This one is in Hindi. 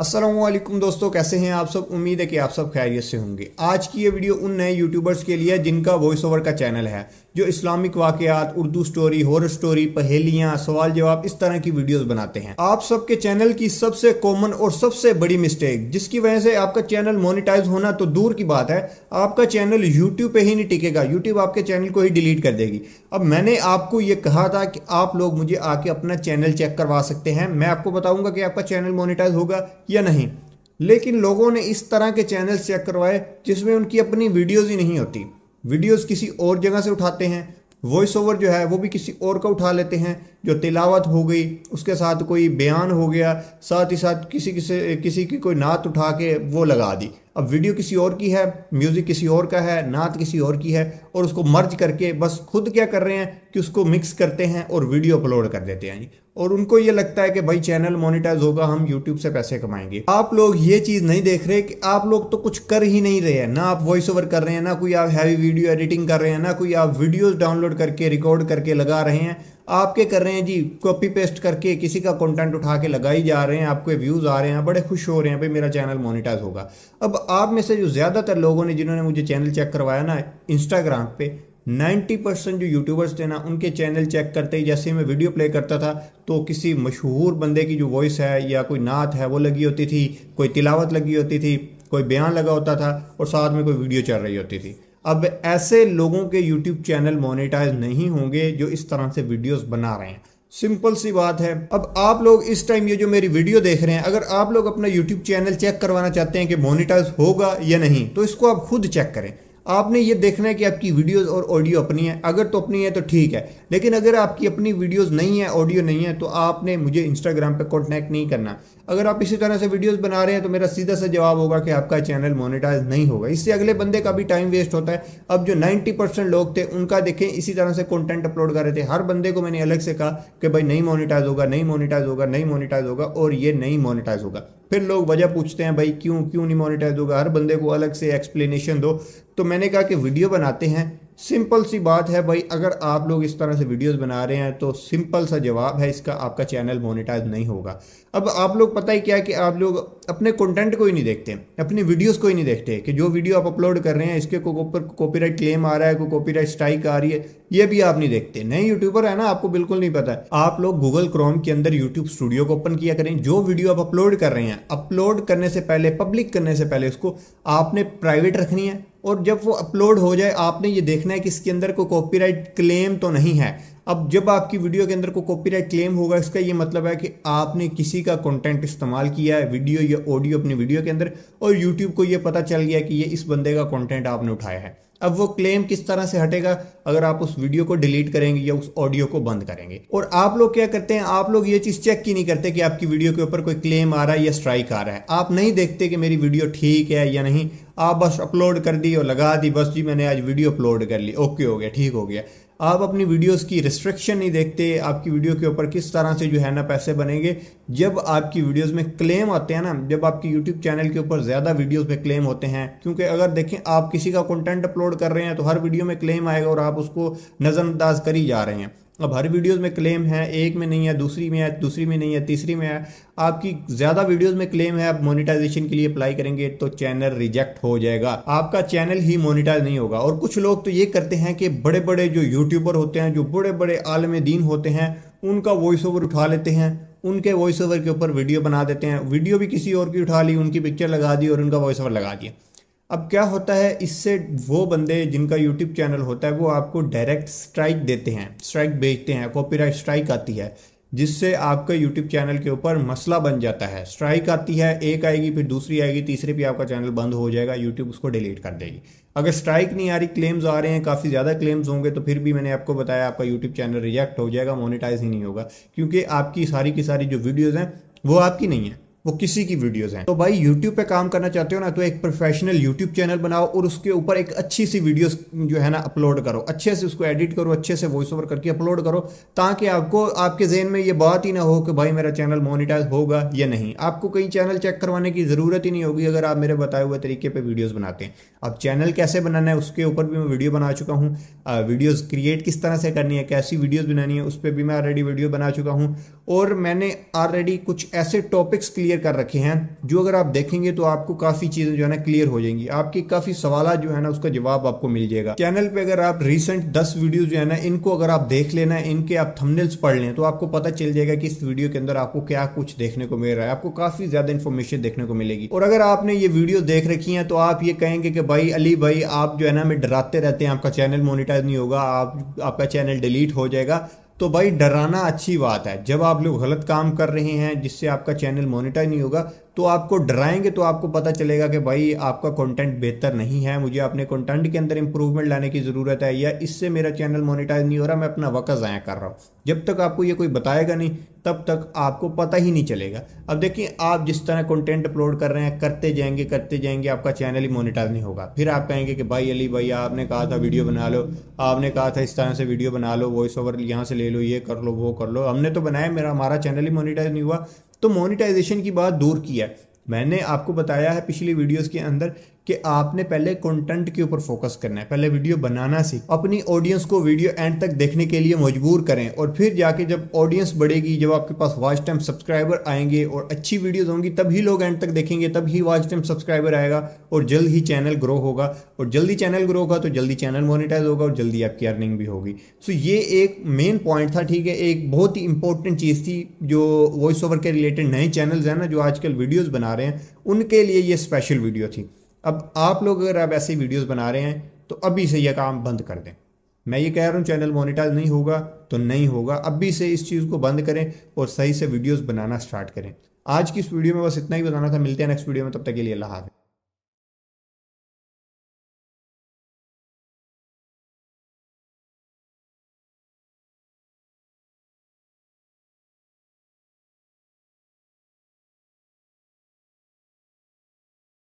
असलम दोस्तों कैसे हैं आप सब उम्मीद है कि आप सब खैरियत से होंगे आज की ये वीडियो उन नए यूट्यूबर्स के लिए जिनका वॉइस ओवर का चैनल है जो इस्लामिक वाकयात उर्दू स्टोरी हॉरर स्टोरी पहेलियाँ सवाल जवाब इस तरह की वीडियोस बनाते हैं आप सबके चैनल की सबसे कॉमन और सबसे बड़ी मिस्टेक जिसकी वजह से आपका चैनल मोनिटाइज होना तो दूर की बात है आपका चैनल यूट्यूब पे ही नहीं टिकेगा यूट्यूब आपके चैनल को ही डिलीट कर देगी अब मैंने आपको ये कहा था कि आप लोग मुझे आके अपना चैनल चेक करवा सकते हैं मैं आपको बताऊंगा कि आपका चैनल मोनिटाइज होगा या नहीं लेकिन लोगों ने इस तरह के चैनल चेक करवाए जिसमें उनकी अपनी वीडियोज़ ही नहीं होती वीडियोस किसी और जगह से उठाते हैं वॉइस ओवर जो है वो भी किसी और का उठा लेते हैं जो तिलावत हो गई उसके साथ कोई बयान हो गया साथ ही साथ किसी किसी किसी की कोई नात उठा के वो लगा दी अब वीडियो किसी और की है म्यूज़िक किसी और का है नात किसी और की है और उसको मर्ज करके बस खुद क्या कर रहे हैं कि उसको मिक्स करते हैं और वीडियो अपलोड कर देते हैं और उनको ये लगता है कि भाई चैनल मोनिटाइज होगा हम यूट्यूब से पैसे कमाएंगे आप लोग ये चीज़ नहीं देख रहे कि आप लोग तो कुछ कर ही नहीं रहे हैं ना आप वॉइस ओवर कर रहे हैं ना कोई आप हैवी वीडियो एडिटिंग कर रहे हैं ना कोई आप वीडियोज डाउनलोड करके रिकॉर्ड करके लगा रहे हैं आपके कर रहे हैं जी कॉपी पेस्ट करके किसी का कंटेंट उठा के लगाई जा रहे हैं आपके व्यूज़ आ रहे हैं बड़े खुश हो रहे हैं भाई मेरा चैनल मोनिटाइज होगा अब आप में से जो ज़्यादातर लोगों ने जिन्होंने मुझे चैनल चेक करवाया ना इंस्टाग्राम पे 90 परसेंट जो यूट्यूबर्स थे ना उनके चैनल चेक करते ही जैसे मैं वीडियो प्ले करता था तो किसी मशहूर बंदे की जो वॉइस है या कोई नात है वो लगी होती थी कोई तिलावत लगी होती थी कोई बयान लगा होता था और साथ में कोई वीडियो चल रही होती थी अब ऐसे लोगों के यूट्यूब चैनल मोनिटाइज नहीं होंगे जो इस तरह से वीडियोस बना रहे हैं सिंपल सी बात है अब आप लोग इस टाइम ये जो मेरी वीडियो देख रहे हैं अगर आप लोग अपना यूट्यूब चैनल चेक करवाना चाहते हैं कि मोनिटाइज होगा या नहीं तो इसको आप खुद चेक करें आपने ये देखना है कि आपकी वीडियोस और ऑडियो अपनी है अगर तो अपनी है तो ठीक है लेकिन अगर आपकी अपनी वीडियोस नहीं है ऑडियो नहीं है तो आपने मुझे इंस्टाग्राम पे कॉन्टैक्ट नहीं करना अगर आप इसी तरह से वीडियोस बना रहे हैं तो मेरा सीधा सा जवाब होगा कि आपका चैनल मोनिटाइज नहीं होगा इससे अगले बंदे का भी टाइम वेस्ट होता है अब जो नाइन्टी परसेंट लोग थे उनका देखें इसी तरह से कॉन्टेंट अपलोड कर रहे थे हर बंदे को मैंने अलग से कहा कि भाई नहीं मोनिटाइज होगा नहीं मोनिटाइज होगा नहीं मोनिटाइज होगा और ये नहीं मोनिटाइज होगा फिर लोग वजह पूछते हैं भाई क्यों क्यों नहीं मोनिटाइज होगा हर बंदे को अलग से एक्सप्लेनेशन दो तो मैंने कहा कि वीडियो बनाते हैं सिंपल सी बात है भाई अगर आप लोग इस तरह से वीडियोस बना रहे हैं तो सिंपल सा जवाब है इसका आपका चैनल मोनेटाइज नहीं होगा अब आप लोग पता ही क्या कि आप लोग अपने कंटेंट को ही नहीं देखते अपनी वीडियोस को ही नहीं देखते कि जो वीडियो आप अपलोड कर रहे हैं इसके ऊपर कॉपीराइट क्लेम आ रहा है कोई कॉपी स्ट्राइक आ रही है ये भी आप नहीं देखते नए यूट्यूबर है ना आपको बिल्कुल नहीं पता है आप लोग गूगल क्रोम के अंदर यूट्यूब स्टूडियो को ओपन किया करें जो वीडियो आप अपलोड कर रहे हैं अपलोड करने से पहले पब्लिक करने से पहले उसको आपने प्राइवेट रखनी है और जब वो अपलोड हो जाए आपने ये देखना है कि इसके अंदर कोई कॉपीराइट क्लेम तो नहीं है अब जब आपकी वीडियो के अंदर कोई कॉपीराइट क्लेम होगा इसका ये मतलब है कि आपने किसी का कंटेंट इस्तेमाल किया है वीडियो या ऑडियो अपनी वीडियो के अंदर और यूट्यूब को ये पता चल गया कि ये इस बंदे का कंटेंट आपने उठाया है अब वो क्लेम किस तरह से हटेगा अगर आप उस वीडियो को डिलीट करेंगे या उस ऑडियो को बंद करेंगे और आप लोग क्या करते हैं आप लोग ये चीज़ चेक ही नहीं करते कि आपकी वीडियो के ऊपर कोई क्लेम आ रहा है या स्ट्राइक आ रहा है आप नहीं देखते कि मेरी वीडियो ठीक है या नहीं आप बस अपलोड कर दी और लगा दी बस जी मैंने आज वीडियो अपलोड कर ली ओके हो गया ठीक हो गया आप अपनी वीडियोस की रिस्ट्रिक्शन नहीं देखते आपकी वीडियो के ऊपर किस तरह से जो है ना पैसे बनेंगे जब आपकी वीडियोस में क्लेम आते हैं ना जब आपके यूट्यूब चैनल के ऊपर ज़्यादा वीडियोस में क्लेम होते हैं क्योंकि अगर देखें आप किसी का कंटेंट अपलोड कर रहे हैं तो हर वीडियो में क्लेम आएगा और आप उसको नज़रअंदाज कर ही जा रहे हैं अब हर वीडियोस में क्लेम है एक में नहीं है दूसरी में है दूसरी में नहीं है तीसरी में है आपकी ज़्यादा वीडियोस में क्लेम है आप मोनेटाइजेशन के लिए अप्लाई करेंगे तो चैनल रिजेक्ट हो जाएगा आपका चैनल ही मोनेटाइज नहीं होगा और कुछ लोग तो ये करते हैं कि बड़े बड़े जो यूट्यूबर होते हैं जो बड़े बड़े आलम दीन होते हैं उनका वॉइस ओवर उठा लेते हैं उनके वॉइस ओवर के ऊपर वीडियो बना देते हैं वीडियो भी किसी और की उठा ली उनकी पिक्चर लगा दी और उनका वॉइस ओवर लगा दिया अब क्या होता है इससे वो बंदे जिनका यूट्यूब चैनल होता है वो आपको डायरेक्ट स्ट्राइक देते हैं स्ट्राइक भेजते हैं कॉपीराइट स्ट्राइक आती है जिससे आपका यूट्यूब चैनल के ऊपर मसला बन जाता है स्ट्राइक आती है एक आएगी फिर दूसरी आएगी तीसरी भी आपका चैनल बंद हो जाएगा यूट्यूब उसको डिलीट कर देगी अगर स्ट्राइक नहीं आ रही क्लेम्स आ रहे हैं काफ़ी ज़्यादा क्लेम्स होंगे तो फिर भी मैंने आपको बताया आपका यूट्यूब चैनल रिजेक्ट हो जाएगा मोनिटाइज ही नहीं होगा क्योंकि आपकी सारी की सारी जो वीडियोज़ हैं वो आपकी नहीं है वो किसी की वीडियोस हैं तो भाई यूट्यूब पे काम करना चाहते हो ना तो एक प्रोफेशनल यूट्यूब चैनल बनाओ और उसके ऊपर एक अच्छी सी वीडियोस जो है ना अपलोड करो अच्छे से उसको एडिट करो अच्छे से वॉइस ओवर करके अपलोड करो ताकि आपको आपके जहन में ये बात ही ना हो कि भाई मेरा चैनल मोनिटाइज होगा या नहीं आपको कहीं चैनल चेक करवाने की ज़रूरत ही नहीं होगी अगर आप मेरे बताए हुए तरीके पर वीडियोज़ बनाते हैं अब चैनल कैसे बनाना है उसके ऊपर भी मैं वीडियो बना चुका हूँ वीडियोज़ क्रिएट किस तरह से करनी है कैसी वीडियोज़ बनानी है उस पर भी मैं ऑलरेडी वीडियो बना चुका हूँ और मैंने ऑलरेडी कुछ ऐसे टॉपिक्स क्लियर कर रखे हैं जो अगर आप देखेंगे तो आपको काफ़ी चीज़ें जो है ना क्लियर हो जाएंगी आपके काफ़ी सवाल जो है ना उसका जवाब आपको मिल जाएगा चैनल पे अगर आप रिसेंट 10 वीडियो जो है ना इनको अगर आप देख लेना इनके आप थंबनेल्स पढ़ लें तो आपको पता चल जाएगा कि इस वीडियो के अंदर आपको क्या कुछ देखने को मिल रहा है आपको काफ़ी ज़्यादा इन्फॉर्मेशन देखने को मिलेगी और अगर आपने ये वीडियो देख रखी है तो आप ये कहेंगे कि भाई अली भाई आप जो है ना हमें डराते रहते हैं आपका चैनल मोनिटाइज नहीं होगा आपका चैनल डिलीट हो जाएगा तो भाई डराना अच्छी बात है जब आप लोग गलत काम कर रहे हैं जिससे आपका चैनल मोनिटाइज नहीं होगा तो आपको डराएंगे तो आपको पता चलेगा कि भाई आपका कंटेंट बेहतर नहीं है मुझे अपने कंटेंट के अंदर इंप्रूवमेंट लाने की ज़रूरत है या इससे मेरा चैनल मोनिटाइज नहीं हो रहा मैं अपना वक्त ज़ाया कर रहा हूँ जब तक आपको ये कोई बताएगा नहीं तब तक आपको पता ही नहीं चलेगा अब देखिए आप जिस तरह कंटेंट अपलोड कर रहे हैं करते जाएंगे करते जाएंगे आपका चैनल ही मोनिटाइज नहीं होगा फिर आप कहेंगे कि भाई अली भाई आपने कहा था वीडियो बना लो आपने कहा था इस तरह से वीडियो बना लो वॉइस ओवर यहाँ से ले लो ये कर लो वो कर लो हमने तो बनाया मेरा हमारा चैनल ही मोनिटाइज नहीं हुआ तो मोनिटाइजेशन की बात दूर की है मैंने आपको बताया है पिछली वीडियोस के अंदर कि आपने पहले कंटेंट के ऊपर फोकस करना है पहले वीडियो बनाना सीख अपनी ऑडियंस को वीडियो एंड तक देखने के लिए मजबूर करें और फिर जाके जब ऑडियंस बढ़ेगी जब आपके पास वॉच टाइम सब्सक्राइबर आएंगे और अच्छी वीडियोज होंगी तभी लोग एंड तक देखेंगे तब ही वॉच टाइम सब्सक्राइबर आएगा और जल्द ही चैनल ग्रो होगा और जल्दी चैनल ग्रो होगा तो जल्दी चैनल मोनिटाइज होगा और जल्दी आपकी अर्निंग भी होगी सो ये एक मेन पॉइंट था ठीक है एक बहुत ही इंपॉर्टेंट चीज़ थी जो वॉइस ओवर के रिलेटेड नए चैनल्स हैं ना जो आजकल वीडियोज़ बना रहे हैं उनके लिए ये स्पेशल वीडियो थी अब आप लोग अगर आप ऐसी वीडियोस बना रहे हैं तो अभी से यह काम बंद कर दें मैं ये कह रहा हूँ चैनल मोनिटाइज नहीं होगा तो नहीं होगा अभी से इस चीज़ को बंद करें और सही से वीडियोज़ बनाना स्टार्ट करें आज की इस वीडियो में बस इतना ही बताना था मिलते हैं नेक्स्ट वीडियो में तब तक के लिए अल्लाह हाफिज़